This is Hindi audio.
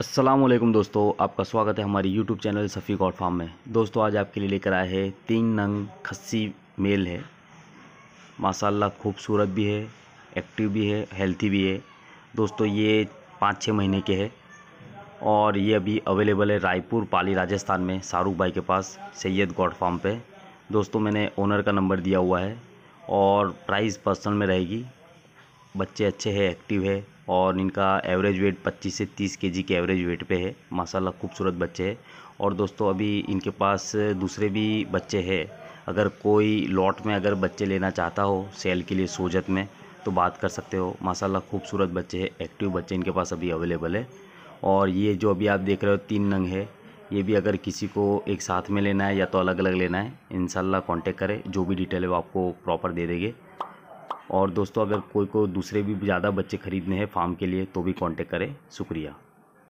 असलम दोस्तों आपका स्वागत है हमारी YouTube channel Safi god farm में दोस्तों आज आपके लिए लेकर आए हैं तीन नंग खस्सी मेल है माशाल्लाह खूबसूरत भी है एक्टिव भी है हेल्थी भी है दोस्तों ये पाँच छः महीने के है और ये अभी अवेलेबल है रायपुर पाली राजस्थान में शाहरुख भाई के पास सैयद गॉड फार्म पर दोस्तों मैंने ओनर का नंबर दिया हुआ है और प्राइस पर्सनल में रहेगी बच्चे अच्छे हैं एक्टिव है और इनका एवरेज वेट 25 से 30 के के एवरेज वेट पे है माशाल्लाह खूबसूरत बच्चे हैं और दोस्तों अभी इनके पास दूसरे भी बच्चे हैं अगर कोई लॉट में अगर बच्चे लेना चाहता हो सेल के लिए सोजत में तो बात कर सकते हो माशाल्लाह खूबसूरत बच्चे हैं एक्टिव बच्चे इनके पास अभी अवेलेबल है और ये जो अभी आप देख रहे हो तीन नंग है ये भी अगर किसी को एक साथ में लेना है या तो अलग अलग लेना है इन कांटेक्ट करें जो भी डिटेल है वो आपको प्रॉपर दे देंगे और दोस्तों अगर कोई को दूसरे भी ज़्यादा बच्चे खरीदने हैं फार्म के लिए तो भी कांटेक्ट करें शुक्रिया